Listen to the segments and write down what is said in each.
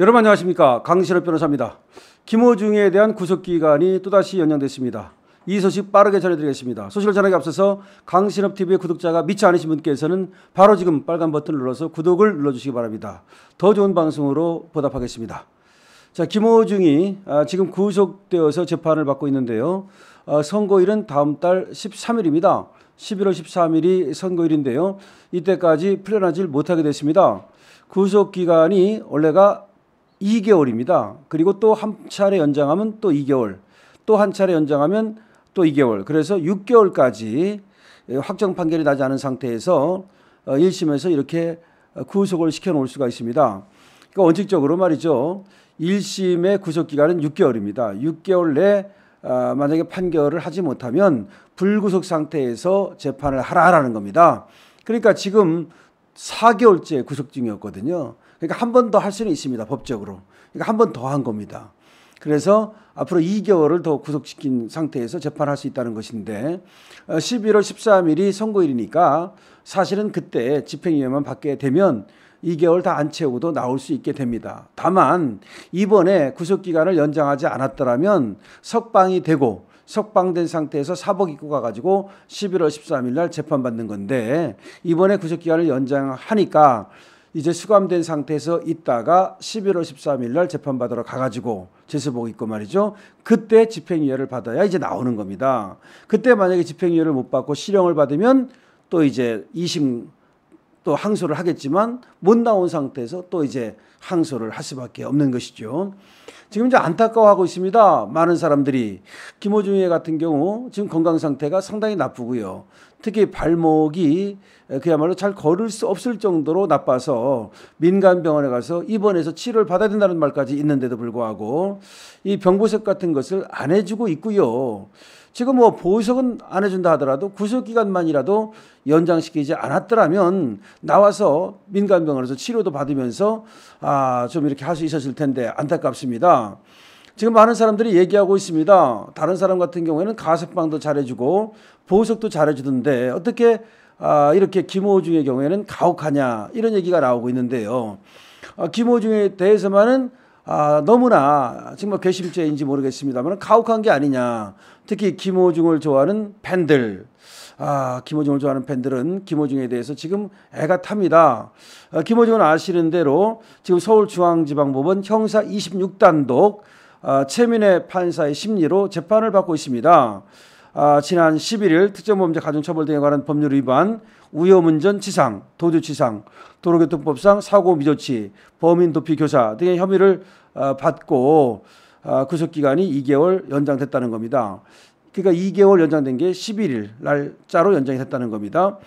여러분 안녕하십니까 강신업 변호사입니다. 김호중에 대한 구속기간이 또다시 연장됐습니다. 이 소식 빠르게 전해드리겠습니다. 소식을 전하기 앞서서 강신업TV의 구독자가 미치 않으신 분께서는 바로 지금 빨간 버튼을 눌러서 구독을 눌러주시기 바랍니다. 더 좋은 방송으로 보답하겠습니다. 자, 김호중이 아, 지금 구속되어서 재판을 받고 있는데요. 아, 선고일은 다음 달 13일입니다. 11월 13일이 선고일인데요. 이때까지 풀려나질 못하게 됐습니다. 구속기간이 원래가 2개월입니다. 그리고 또 한 차례 연장하면 또 2개월, 또 한 차례 연장하면 또 2개월. 그래서 6개월까지 예, 확정 판결이 나지 않은 상태에서 1심에서 어, 이렇게 어, 구속을 시켜 놓을 수가 있습니다. 그러니까 원칙적으로 말이죠. 1심의 구속 기간은 6개월입니다. 6개월 내 아, 만약에 판결을 하지 못하면 불구속 상태에서 재판을 하라라는 겁니다. 그러니까 지금 4개월째 구속 중이었거든요. 그러니까 한 번 더 할 수는 있습니다. 법적으로. 그러니까 한 번 더 한 겁니다. 그래서 앞으로 2개월을 더 구속시킨 상태에서 재판할 수 있다는 것인데 11월 어, 13일이 선고일이니까 사실은 그때 집행유예만 받게 되면 2개월 다 안 채우고도 나올 수 있게 됩니다. 다만 이번에 구속기간을 연장하지 않았더라면 석방이 되고 석방된 상태에서 사복 입고 가가지고 11월 13일 날 재판받는 건데 이번에 구속기간을 연장하니까 이제 수감된 상태에서 있다가 11월 13일 날 재판받으러 가가지고 제수복 입고 말이죠. 그때 집행유예를 받아야 이제 나오는 겁니다. 그때 만약에 집행유예를 못 받고 실형을 받으면 또 이제 2심 또 항소를 하겠지만 못 나온 상태에서 또 이제 항소를 할 수밖에 없는 것이죠. 지금 이제 안타까워하고 있습니다. 많은 사람들이 김호중의 같은 경우 지금 건강 상태가 상당히 나쁘고요. 특히 발목이 그야말로 잘 걸을 수 없을 정도로 나빠서 민간 병원에 가서 입원해서 치료를 받아야 된다는 말까지 있는데도 불구하고 이 병보색 같은 것을 안 해주고 있고요. 지금 뭐 보석은 안 해준다 하더라도 구속기간만이라도 연장시키지 않았더라면 나와서 민간병원에서 치료도 받으면서 아, 좀 이렇게 할 수 있었을 텐데 안타깝습니다. 지금 많은 사람들이 얘기하고 있습니다. 다른 사람 같은 경우에는 가석방도 잘해주고 보석도 잘해주던데 어떻게 아, 이렇게 김호중의 경우에는 가혹하냐 이런 얘기가 나오고 있는데요. 아, 김호중에 대해서만은 아, 너무나 정말 괘씸죄인지 모르겠습니다만 가혹한 게 아니냐. 특히 김호중을 좋아하는 팬들. 아, 김호중을 좋아하는 팬들은 김호중에 대해서 지금 애가 탑니다. 아, 김호중은 아시는 대로 지금 서울중앙지방법원 형사 26단독 아, 최민혜 판사의 심리로 재판을 받고 있습니다. 아, 지난 11일 특정범죄 가중처벌 등에 관한 법률 위반, 우여운전 치상, 도주치상, 도로교통법상 사고 미조치, 범인 도피 교사 등의 혐의를 어, 받고 아, 구속기간이 2개월 연장됐다는 겁니다. 그러니까 2개월 연장된 게 11일 날짜로 연장이 됐다는 겁니다.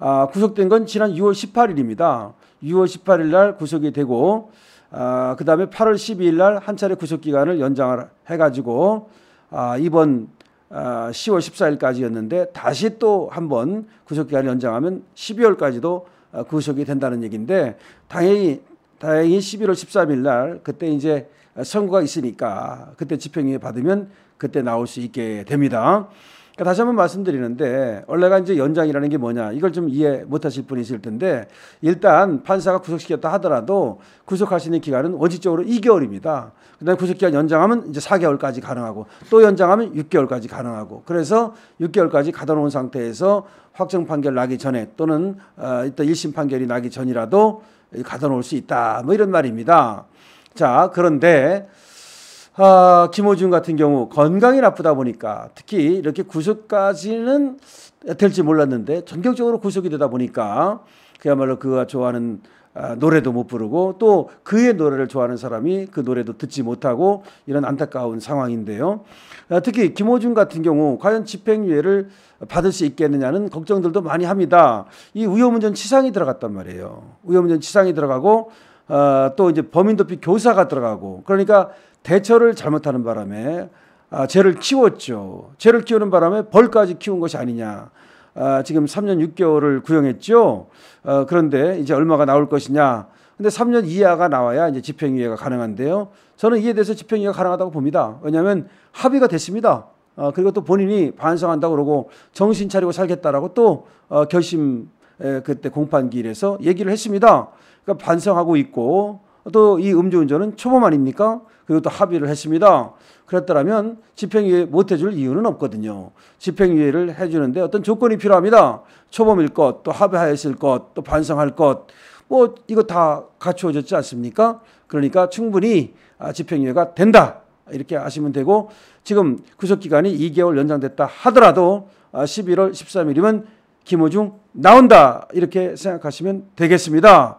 아, 구속된 건 지난 6월 18일입니다. 6월 18일 날 구속이 되고 아, 그다음에 8월 12일 날 한 차례 구속 기간을 연장을 해 가지고 아, 이번 10월 아, 14일까지였는데 다시 또 한번 구속 기간을 연장하면 12월까지도 아, 구속이 된다는 얘기인데 당연히 다행히 11월 13일 날 그때 이제 선고가 있으니까 그때 집행유예 받으면 그때 나올 수 있게 됩니다. 그러니까 다시 한번 말씀드리는데 원래가 이제 연장이라는 게 뭐냐 이걸 좀 이해 못하실 분이 있을 텐데 일단 판사가 구속시켰다 하더라도 구속할 수 있는 기간은 원칙적으로 2개월입니다. 그다음에 구속기간 연장하면 이제 4개월까지 가능하고 또 연장하면 6개월까지 가능하고 그래서 6개월까지 가둬놓은 상태에서 확정 판결 나기 전에 또는 어, 일단 1심 판결이 나기 전이라도 가둬놓을 수 있다 뭐 이런 말입니다. 자 그런데 아, 김호준 같은 경우 건강이 나쁘다 보니까 특히 이렇게 구속까지는 될지 몰랐는데 전격적으로 구속이 되다 보니까 그야말로 그가 좋아하는 아, 노래도 못 부르고 또 그의 노래를 좋아하는 사람이 그 노래도 듣지 못하고 이런 안타까운 상황인데요. 아, 특히 김호준 같은 경우 과연 집행유예를 받을 수 있겠느냐는 걱정들도 많이 합니다. 이 우여운전 치상이 들어갔단 말이에요. 우여운전 치상이 들어가고 아, 또 이제 범인 도피 교사가 들어가고 그러니까 대처를 잘못하는 바람에 아, 죄를 키웠죠. 죄를 키우는 바람에 벌까지 키운 것이 아니냐. 아, 지금 3년 6개월을 구형했죠. 아, 그런데 이제 얼마가 나올 것이냐. 근데 3년 이하가 나와야 이제 집행유예가 가능한데요. 저는 이에 대해서 집행유예가 가능하다고 봅니다. 왜냐하면 합의가 됐습니다. 어, 그리고 또 본인이 반성한다고 그러고 정신 차리고 살겠다라고 또 어, 결심 그때 공판기일에서 얘기를 했습니다. 그러니까 반성하고 있고 또이 음주운전은 초범 아닙니까? 그리고 또 합의를 했습니다. 그랬더라면 집행유예 못 해줄 이유는 없거든요. 집행유예를 해주는데 어떤 조건이 필요합니다. 초범일 것, 또 합의하였을 것, 또 반성할 것, 뭐 이거 다 갖추어졌지 않습니까? 그러니까 충분히 아, 집행유예가 된다. 이렇게 아시면 되고 지금 구속기간이 2개월 연장됐다 하더라도 11월 아, 13일이면 김호중 나온다. 이렇게 생각하시면 되겠습니다.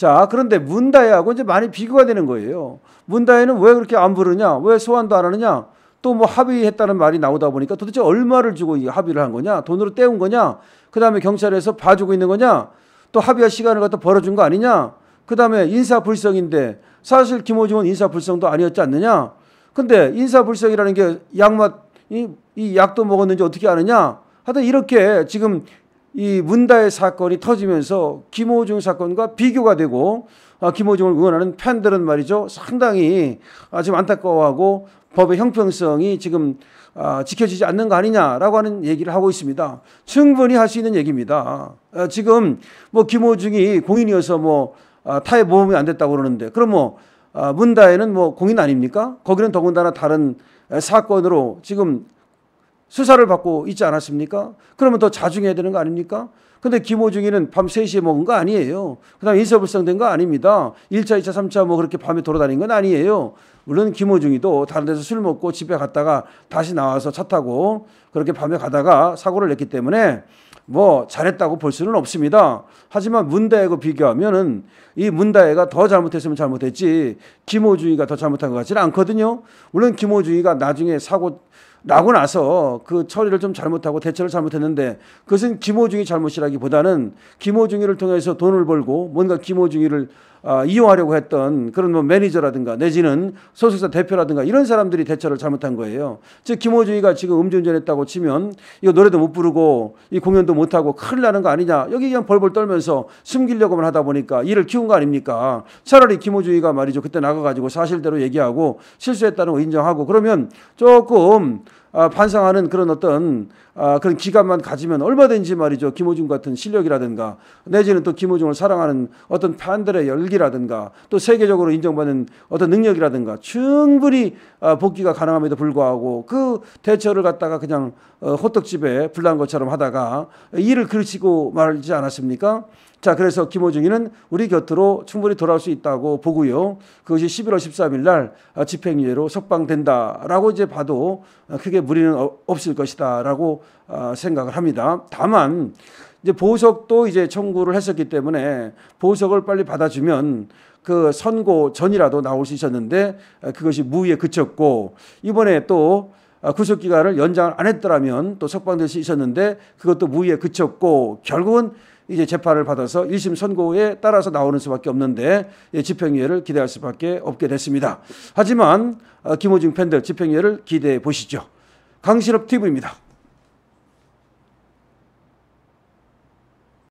자, 그런데 문다이하고 이제 많이 비교가 되는 거예요. 문다이는 왜 그렇게 안 부르냐? 왜 소환도 안 하느냐? 또 뭐 합의했다는 말이 나오다 보니까 도대체 얼마를 주고 합의를 한 거냐? 돈으로 떼운 거냐? 그 다음에 경찰에서 봐주고 있는 거냐? 또 합의할 시간을 갖다 벌어준 거 아니냐? 그 다음에 인사불성인데 사실 김호중은 인사불성도 아니었지 않느냐? 근데 인사불성이라는 게 약맛, 이, 이 약도 먹었는지 어떻게 아느냐? 하여튼 이렇게 지금 이 문다의 사건이 터지면서 김호중 사건과 비교가 되고 아, 김호중을 응원하는 팬들은 말이죠 상당히 아, 지금 안타까워하고 법의 형평성이 지금 아, 지켜지지 않는 거 아니냐라고 하는 얘기를 하고 있습니다. 충분히 할 수 있는 얘기입니다. 아, 지금 뭐 김호중이 공인이어서 뭐 아, 타의 모험이 안 됐다고 그러는데 그럼 뭐 아, 문다에는 뭐 공인 아닙니까? 거기는 더군다나 다른 사건으로 지금 수사를 받고 있지 않았습니까? 그러면 더 자중해야 되는 거 아닙니까? 근데 김호중이는 밤 3시에 먹은 거 아니에요. 그 다음 에 인사불성된 거 아닙니다. 1차, 2차, 3차 뭐 그렇게 밤에 돌아다닌 건 아니에요. 물론 김호중이도 다른 데서 술 먹고 집에 갔다가 다시 나와서 차 타고 그렇게 밤에 가다가 사고를 냈기 때문에 뭐 잘했다고 볼 수는 없습니다. 하지만 문다혜하고 비교하면은 이 문다혜가 더 잘못했으면 잘못했지 김호중이가 더 잘못한 것 같지는 않거든요. 물론 김호중이가 나중에 사고 나고 나서 그 처리를 좀 잘못하고 대처를 잘못했는데 그것은 김호중이 잘못이라기보다는 김호중이를 통해서 돈을 벌고 뭔가 김호중이를 어, 이용하려고 했던 그런 뭐 매니저라든가 내지는 소속사 대표라든가 이런 사람들이 대처를 잘못한 거예요. 즉 김호중이가 지금 음주운전했다고 치면 이거 노래도 못 부르고 이 공연도 못 하고 큰일 나는 거 아니냐 여기 그냥 벌벌 떨면서 숨기려고만 하다 보니까 일을 키운 거 아닙니까? 차라리 김호중이가 말이죠 그때 나가가지고 사실대로 얘기하고 실수했다는 거 인정하고 그러면 조금 아, 반성하는 그런 어떤 아, 그런 기간만 가지면 얼마든지 말이죠. 김호중 같은 실력이라든가 내지는 또 김호중을 사랑하는 어떤 팬들의 열기라든가 또 세계적으로 인정받는 어떤 능력이라든가 충분히 아, 복귀가 가능함에도 불구하고 그 대처를 갖다가 그냥 어, 호떡집에 불난 것처럼 하다가 일을 그르치고 말지 않았습니까? 자, 그래서 김호중이는 우리 곁으로 충분히 돌아올 수 있다고 보고요. 그것이 11월 13일 날 집행유예로 석방된다라고 이제 봐도 크게 크게 무리는 없을 것이다라고 아, 생각을 합니다. 다만 이제 보석도 이제 청구를 했었기 때문에 보석을 빨리 받아주면 그 선고 전이라도 나올 수 있었는데 아, 그것이 무위에 그쳤고 이번에 또 아, 구속 기간을 연장을 안 했더라면 또 석방될 수 있었는데 그것도 무위에 그쳤고 결국은 이제 재판을 받아서 1심 선고에 따라서 나오는 수밖에 없는데 예, 집행유예를 기대할 수밖에 없게 됐습니다. 하지만 김호중 팬들 집행유예를 기대해 보시죠. 강실업 TV입니다.